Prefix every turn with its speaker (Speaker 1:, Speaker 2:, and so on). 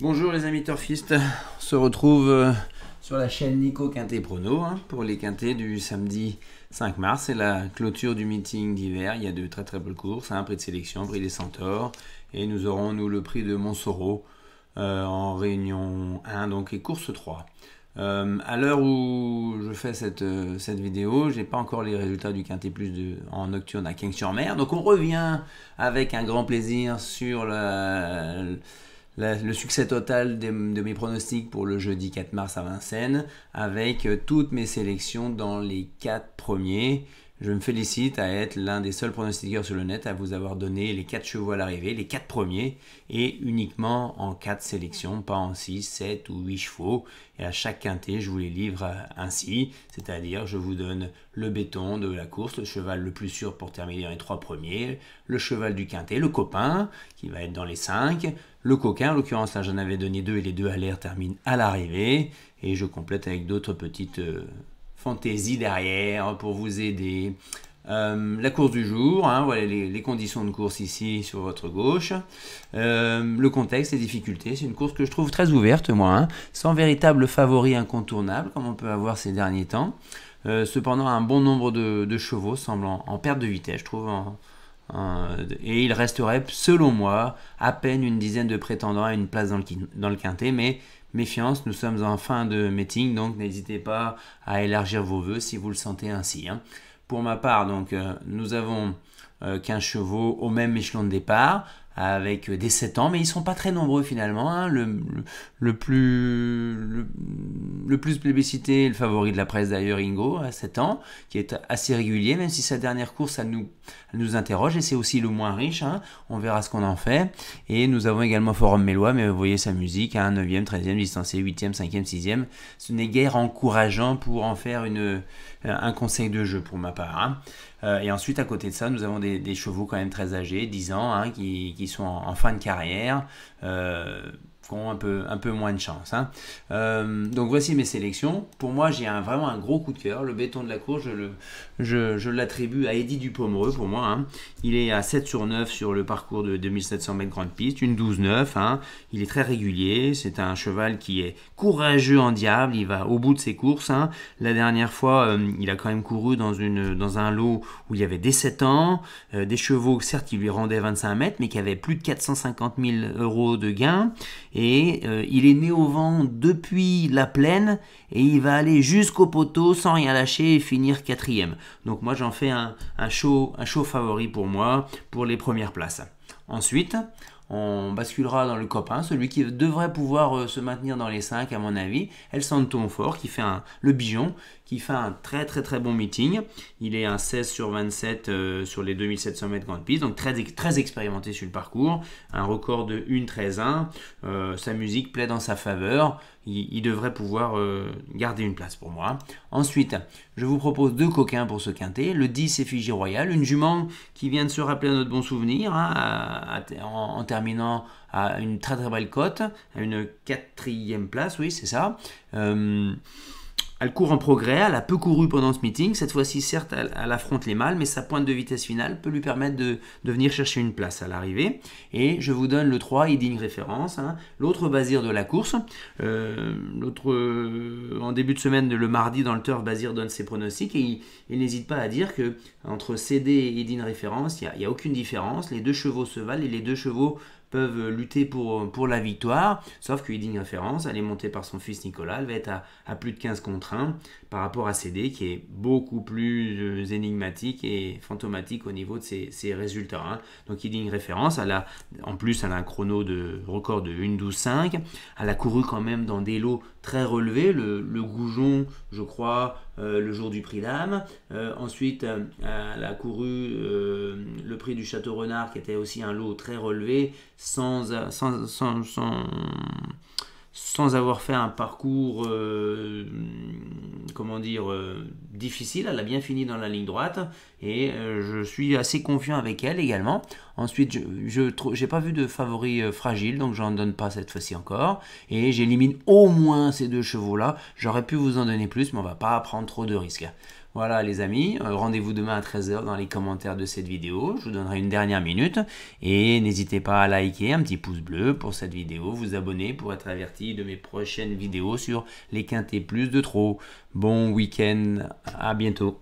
Speaker 1: Bonjour les amis turfistes, on se retrouve euh, sur la chaîne Nico Quintet Prono hein, pour les quintés du samedi 5 mars. C'est la clôture du meeting d'hiver, il y a de très très belles courses, un hein. prix de sélection, prix des centaures, et nous aurons nous le prix de Montsoro euh, en réunion 1, donc et course 3. Euh, à l'heure où je fais cette, cette vidéo, n'ai pas encore les résultats du Quintet Plus de, en nocturne à King-sur-Mer. Donc on revient avec un grand plaisir sur la, le succès total de, de, mes pronostics pour le jeudi 4 mars à Vincennes, avec euh, toutes mes sélections dans les 4 premiers. Je me félicite à être l'un des seuls pronostiqueurs sur le net à vous avoir donné les 4 chevaux à l'arrivée, les 4 premiers, et uniquement en 4 sélections, pas en 6, 7 ou 8 chevaux. Et à chaque quintet, je vous les livre euh, ainsi, c'est-à-dire je vous donne le béton de la course, le cheval le plus sûr pour terminer dans les 3 premiers, le cheval du quintet, le copain, qui va être dans les 5, le coquin, en l'occurrence là j'en avais donné deux, et les deux à l'air terminent à l'arrivée, et je complète avec d'autres petites... Euh, fantaisie derrière pour vous aider. Euh, la course du jour, hein, voilà les, conditions de course ici sur votre gauche. Euh, le contexte, les difficultés, c'est une course que je trouve très ouverte moi, hein. sans véritable favori incontournable comme on peut avoir ces derniers temps. Euh, cependant, un bon nombre de, chevaux semblent en, perte de vitesse, je trouve. et il resterait, selon moi, à peine une dizaine de prétendants à une place dans le, dans le quintet, mais méfiance, nous sommes en fin de meeting, donc n'hésitez pas à élargir vos voeux si vous le sentez ainsi. Hein. Pour ma part, donc, euh, nous avons 15 euh, chevaux au même échelon de départ avec des 7 ans, mais ils sont pas très nombreux finalement. Hein. Le, le, plus le, plus plébiscité, le favori de la presse d'ailleurs, Ingo, à 7 ans, qui est assez régulier, même si sa dernière course, elle nous, nous interroge, et c'est aussi le moins riche. Hein. On verra ce qu'on en fait. Et nous avons également Forum Mélois, mais vous voyez sa musique, hein, 9e, 13e, distancé, 8e, 5e, 6e. Ce n'est guère encourageant pour en faire une, euh, un conseil de jeu pour ma part. Hein. Euh, et ensuite, à côté de ça, nous avons des, chevaux quand même très âgés, 10 ans, qui sont en, fin de carrière. Euh, qui ont un peu, un peu moins de chance. Hein. Euh, donc voici mes sélections. Pour moi, j'ai vraiment un gros coup de cœur. Le béton de la cour, je, le, je, l'attribue à Eddy Dupomereux pour moi. Hein. Il est à 7 sur 9 sur le parcours de 2700 mètres grande piste, une 12-9. Hein. Il est très régulier. C'est un cheval qui est courageux en diable. Il va au bout de ses courses. La dernière fois, euh, il a quand même couru dans, une, dans un lot où il y avait des 7 ans, euh, des chevaux, certes, qui lui rendaient 25 mètres, mais qui avaient plus de 450 000 euros de gains et euh, il est né au vent depuis la plaine et il va aller jusqu'au poteau sans rien lâcher et finir quatrième. Donc moi j'en fais un, un show favori pour moi pour les premières places. Ensuite, on basculera dans le copain, celui qui devrait pouvoir euh, se maintenir dans les 5 à mon avis. El Santo fort qui fait un, le Bijon, qui fait un très très très bon meeting. Il est un 16 sur 27 euh, sur les 2700 mètres grande piste, donc très, très expérimenté sur le parcours. Un record de 1-13-1. Euh, sa musique plaît dans sa faveur. Il, devrait pouvoir garder une place pour moi. Ensuite, je vous propose deux coquins pour ce quintet. Le 10 Effigie royale une jument qui vient de se rappeler à notre bon souvenir hein, en, en terminant à une très très belle cote, à une quatrième place, oui c'est ça. Euh, elle court en progrès, elle a peu couru pendant ce meeting. Cette fois-ci, certes, elle, affronte les mâles, mais sa pointe de vitesse finale peut lui permettre de, venir chercher une place à l'arrivée. Et je vous donne le 3, Digne référence, hein. l'autre basir de la course. Euh, l'autre, euh, en début de semaine, le mardi, dans le turf, Basir donne ses pronostics et il, n'hésite pas à dire que entre CD et Digne référence, il n'y a, a, aucune différence. Les deux chevaux se valent et les deux chevaux peuvent lutter pour, pour la victoire. Sauf que une référence elle est montée par son fils Nicolas, elle va être à, plus de 15 contre 1 par rapport à CD qui est beaucoup plus euh, énigmatique et fantomatique au niveau de ses, ses résultats. Hein. Donc une Référence, elle a, en plus, elle a un chrono de record de 1,12-5 Elle a couru quand même dans des lots très relevé, le, le Goujon, je crois, euh, le jour du prix d'âme, euh, ensuite elle euh, la courue, le prix du Château Renard, qui était aussi un lot très relevé, sans, sans sans avoir fait un parcours, euh, comment dire, euh, difficile. Elle a bien fini dans la ligne droite et euh, je suis assez confiant avec elle également. Ensuite, je n'ai pas vu de favori fragile, donc je n'en donne pas cette fois-ci encore. Et j'élimine au moins ces deux chevaux-là. J'aurais pu vous en donner plus, mais on va pas prendre trop de risques. Voilà les amis, euh, rendez-vous demain à 13h dans les commentaires de cette vidéo. Je vous donnerai une dernière minute et n'hésitez pas à liker, un petit pouce bleu pour cette vidéo, vous abonner pour être averti de mes prochaines vidéos sur les quintés plus de trop. Bon week-end, à bientôt.